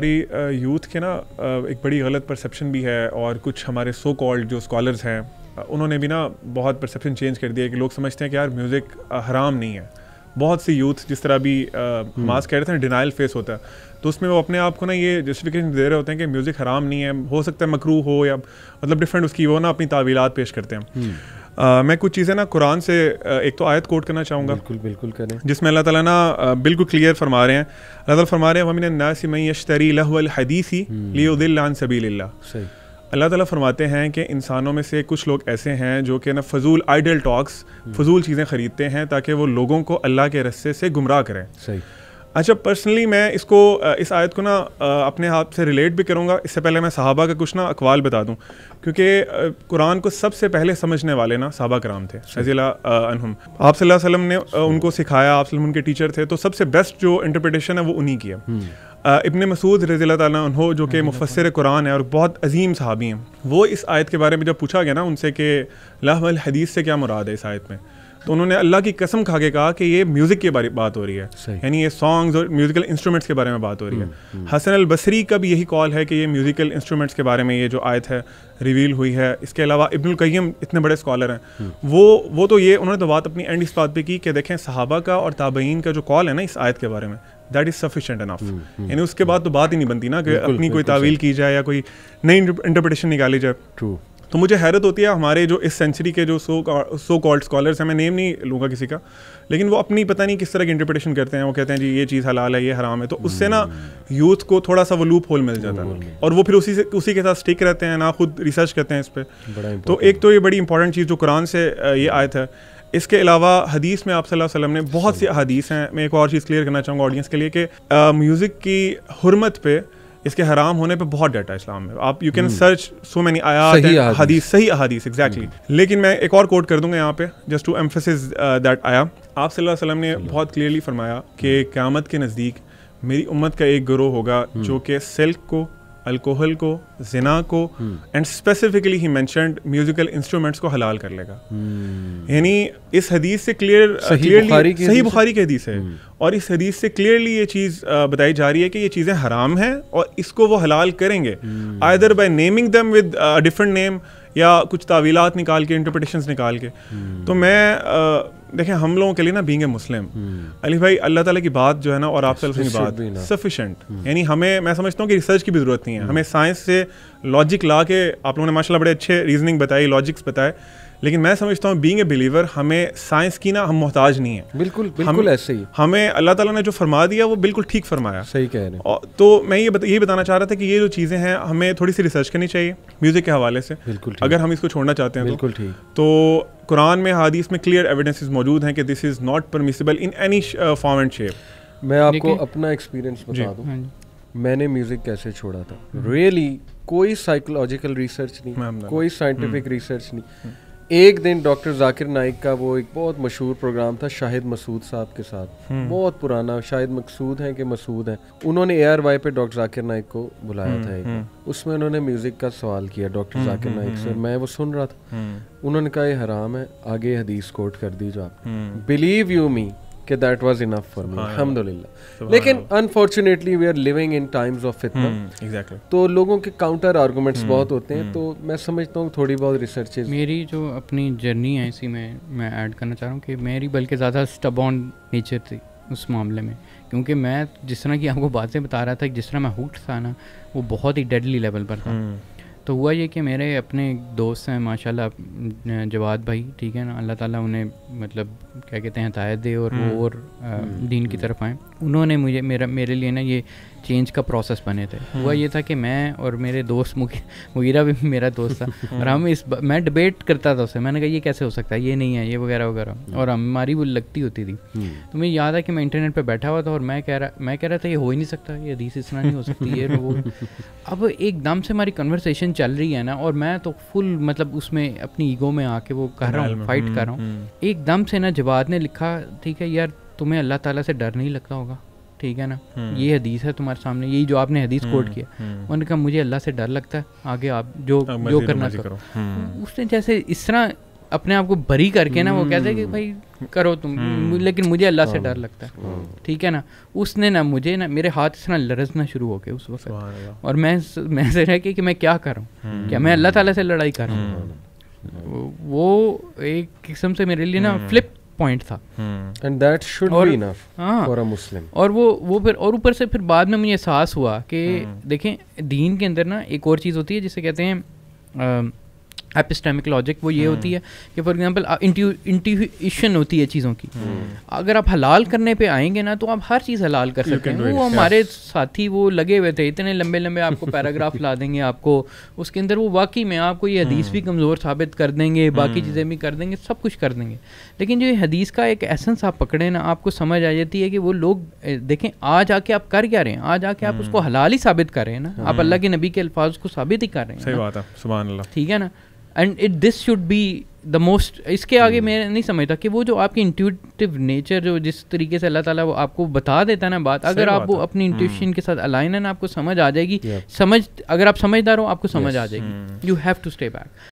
हमारी यूथ के ना एक बड़ी गलत परसेप्शन भी है और कुछ हमारे सो कॉल्ड जो स्कॉलर्स हैं उन्होंने भी ना बहुत परसेप्शन चेंज कर दिया है कि लोग समझते हैं कि यार म्यूज़िक हराम नहीं है बहुत सी यूथ जिस तरह भी मास्क हम्म। कह रहे थे ना डिनाइल फेस होता है तो उसमें वो अपने आप को ना ये जस्टिफिकेशन दे रहे होते हैं कि म्यूज़िक हराम नहीं है हो सकता है मकरू हो या मतलब डिफरेंट उसकी वो ना अपनी तावीलात पेश करते हैं हम्म। आ, मैं कुछ चीज़ें ना कुरान से एक तो आयत कोट करना चाहूँगा बिल्कुल बिल्कुल करें जिसमें अल्लाह ताला ना बिल्कुल क्लियर फरमा रहे हैं अल्लाह ताला फरमा रहे हैं वमिन नासी मई यशतरी लहदीसी हम्म। लियोदिल्लान सबील सही अल्लाह ताला फरमाते हैं कि इंसानों में से कुछ लोग ऐसे हैं जो कि ना फजूल आइडल टॉक्स हम्म। फजूल चीज़ें ख़रीदते हैं ताकि वो लोगों को अल्लाह के रस्से से गुमराह करें सही अच्छा पर्सनली मैं इसको इस आयत को ना अपने हाथ से रिलेट भी करूँगा इससे पहले मैं साहबा का कुछ ना अकवाल बता दूँ क्योंकि कुरान को सबसे पहले समझने वाले ना साहबा कराम थे शजीला अच्छा। अनहम आप वसल्लम ने अच्छा। उनको सिखाया आप उनके टीचर थे तो सबसे बेस्ट जो इंटरप्रटेशन है वो उन्हीं की है हम्म। इबन मसूद रज़ी तहो जो कि मुफसर कुरान है और बहुत अजीम साहबी हैं वो इस आयत के बारे में जब पूछा गया ना उनसे कि लाहल हदीस से क्या मुराद है इस आयत में तो उन्होंने अल्लाह की कसम खा के कहा कि ये म्यूज़िक के बारे बात हो रही है यानी ये सॉन्ग्स और म्यूज़िकल इंस्ट्रूमेंट्स के बारे में बात हो रही है हम्म, हम्म। हसन अल बसरी का भी यही कॉल है कि ये म्यूज़िकल इंस्ट्रूमेंट्स के बारे में ये जो आयत है रिवील हुई है इसके अलावा इब्नुल कय्यम इतने बड़े स्कॉलर हैं हम्म। वो वो तो ये उन्होंने तो बात अपनी एंड इस बात पर की कि देखें सहाबा का और ताबईन का जो कॉल है ना इस आयत के बारे में दैट इज़ सफिशेंट इनफ यानी उसके बाद तो बात ही नहीं बनती ना कि अपनी कोई तावील की जाए या कोई नई इंटरप्रटेशन निकाली जाए ट्रू तो मुझे हैरत होती है हमारे जो इस सेंचुरी के जो सो सो कॉल्ड स्कॉलर्स हैं मैं नेम नहीं लूँगा किसी का लेकिन वो अपनी पता नहीं किस तरह की इंटरप्रिटेशन करते हैं वो कहते हैं जी ये चीज़ हलाल है ये हराम है तो उससे ना यूथ हम्म। को थोड़ा सा वो लूप होल मिल जाता है और वो फिर उसी से उसी के साथ स्टिक रहते हैं ना खुद रिसर्च करते हैं इस पर तो एक तो ये बड़ी इंपॉर्टेंट चीज़ जो कुरान से ये आयत है इसके अलावा हदीस में आप सल्लल्लाहु अलैहि वसल्लम ने बहुत सी हदीस हैं मैं एक और चीज़ क्लियर करना चाहूँगा ऑडियंस के लिए कि म्यूज़िक की हरमत पे इसके हराम होने पे बहुत डाटा इस्लाम में आप you can search so many आयात हदीस सही अहादीस एग्जैक्टली हम्म। लेकिन मैं एक और कोट कर दूंगा यहाँ पे जस्ट टू एम्फोसिस दैट आया आप सल्लल्लाहु अलैहि वसल्लम ने बहुत क्लियरली फरमाया कि हम्म। क़्यामत के नज़दीक मेरी उम्मत का एक ग्रोह होगा हम्म। जो कि सिल्क को अल्कोहल को जिना को एंड स्पेसिफिकली ही मैंशनड म्यूजिकल इंस्ट्रूमेंट्स को हलाल कर लेगा hmm. यानी इस हदीस से क्लियर क्लियरली uh, सही बुखारी की हदीस है hmm. और इस हदीस से क्लियरली ये चीज़ uh, बताई जा रही है कि ये चीज़ें हराम हैं और इसको वो हलाल करेंगे either by naming them with different name या कुछ तावीलात निकाल के इंटरप्रटेशन निकाल के hmm. तो मैं uh, देखें हम लोगों के लिए ना बींग ए मुस्लिम अली भाई अल्लाह ताला की बात जो है ना और आप की बात सफिशेंट हम्म। यानी हमें मैं समझता हूँ कि रिसर्च की भी ज़रूरत नहीं है हम्म। हमें साइंस से लॉजिक ला के आप लोगों ने माशाल्लाह बड़े अच्छे रीजनिंग बताई लॉजिक्स बताए लेकिन मैं समझता हूँ बींग ए बिलीवर हमें साइंस की ना हम मोहताज नहीं है बिल्कुल बिल्कुल हम, ऐसे ही हमें अल्लाह ताला ने जो फरमा दिया वो बिल्कुल ठीक फरमाया सही कह रहे हैं तो मैं ये बत, ये बताना चाह रहा था कि ये जो चीज़ें हैं हमें थोड़ी सी रिसर्च करनी चाहिए म्यूज़िक के हवाले से बिल्कुल अगर हम इसको छोड़ना चाहते हैं तो। बिल्कुल ठीक तो कुरान में हादीस में क्लियर एविडेंस मौजूद हैं कि this is not permissible in any form and shape मैं आपको अपना एक्सपीरियंस बता दूँ हाँ मैंने म्यूज़िक कैसे छोड़ा था रियली हम्म। कोई साइकोलॉजिकल रिसर्च नहीं कोई साइंटिफिक रिसर्च हम्म। नहीं हम्म। एक दिन डॉक्टर जाकिर नाइक का वो एक बहुत मशहूर प्रोग्राम था शाहिद मसूद साहब के साथ हम्म। बहुत पुराना शाहिद मकसूद है कि मसूद है उन्होंने ए आर वाई पे डॉक्टर जाकिर नाइक को बुलाया हम्म, था एक हम्म। उसमें उन्होंने म्यूज़िक का सवाल किया डॉक्टर जाकिर नाइक से मैं वो सुन रहा था उन्होंने कहा ये हराम है आगे हदीस कोट कर दी जो आप बिलीव यू मी कि that was enough for me अल्हम्दुलिल्लाह लेकिन unfortunately we are living in times of फितना एग्जैक्टली तो लोगों के काउंटर आर्गूमेंट्स hmm, बहुत होते हैं hmm. तो मैं समझता हूँ थोड़ी बहुत रिसर्च मेरी जो अपनी जर्नी है इसी में मैं ऐड करना चाह रहा हूँ कि मेरी बल्कि ज़्यादा स्टबॉन नेचर थी उस मामले में क्योंकि मैं जिस तरह की आपको बातें बता रहा था जिस तरह मैं हुट था ना वो बहुत ही डेडली लेवल पर था hmm. तो हुआ ये कि मेरे अपने एक दोस्त हैं माशाल्लाह जवाद भाई ठीक है ना अल्लाह ताला उन्हें मतलब क्या कहते हैं हदायत दे और वो हम्म। और हम्म। दीन की हम्म। तरफ आए उन्होंने मुझे मेरा मेरे लिए ना ये चेंज का प्रोसेस बने थे हुआ ये था कि मैं और मेरे दोस्त मुगीरा भी मेरा दोस्त था और हम इस मैं डिबेट करता था उससे मैंने कहा ये कैसे हो सकता है ये नहीं है ये वगैरह वगैरह और हमारी वो लगती होती थी तो मुझे याद है कि मैं इंटरनेट पर बैठा हुआ था और मैं कह रहा मैं कह रहा था ये हो ही नहीं सकता ये हदीस इस तरह नहीं हो सकती ये वो अब एकदम से हमारी कन्वर्सेशन कंपटीशन चल रही है ना और मैं तो फुल मतलब उसमें अपनी ईगो में आके वो कर रहा हूँ फाइट हम्म, कर रहा हूँ हम्म। एकदम से ना जवाब ने लिखा ठीक है यार तुम्हें अल्लाह ताला से डर नहीं लगता होगा ठीक है ना हम्म। ये हदीस है तुम्हारे सामने यही जो आपने हदीस कोट किया उन्होंने कहा मुझे अल्लाह से डर लगता है आगे आप जो जो करना चाहो तो उसने जैसे इस तरह अपने आप को बरी करके ना वो कहते हैं कि भाई हम्म। करो तुम हम्म। लेकिन मुझे अल्लाह से हाँ। डर लगता है हाँ। ठीक है ना उसने ना मुझे ना मेरे हाथ से ना लरसना शुरू हो गया उस वक्त और मैं मैं से रह कि, कि मैं क्या करूँ हम्म। क्या मैं अल्लाह ताला से लड़ाई कर रहा हूँ वो एक किस्म से मेरे लिए ना फ्लिप पॉइंट था and that should be enough for a Muslim और वो वो फिर और ऊपर से फिर बाद में मुझे एहसास हुआ कि देखें दीन के अंदर ना एक और चीज़ होती है जिसे कहते हैं एपिस्टेमिक लॉजिक वो ये हम्म। होती है कि फॉर एग्जांपल इंट्यूशन होती है चीज़ों की हम्म। अगर आप हलाल करने पे आएंगे ना तो आप हर चीज़ हलाल कर सकते हैं वो हमारे साथी वो लगे हुए थे इतने लंबे लंबे आपको पैराग्राफ ला देंगे आपको उसके अंदर वो वाकई में आपको ये हदीस हम्म। भी कमज़ोर साबित कर देंगे बाकी चीज़ें भी कर देंगे सब कुछ कर देंगे लेकिन जो हदीस का एक एसेंस आप पकड़े ना आपको समझ आ जाती है कि वो लोग देखें आज आके आप कर क्या रहे हैं आज आके आप उसको हलाल ही साबित कर रहे हैं ना आप अल्लाह के नबी के अल्फाज को साबित ही कर रहे हैं सही बात है ठीक है ना and it this should be the most इसके आगे hmm. मैं नहीं समझता कि वो जो आपकी इंट्यूटिव नेचर जो जिस तरीके से अल्लाह ताला वो आपको बता देता है ना बात अगर आप वो अपनी इंट्यूशन hmm. के साथ अलाइन है ना आपको समझ आ जाएगी समझ अगर आप समझदार हो आपको समझ आ जाएगी you have to stay back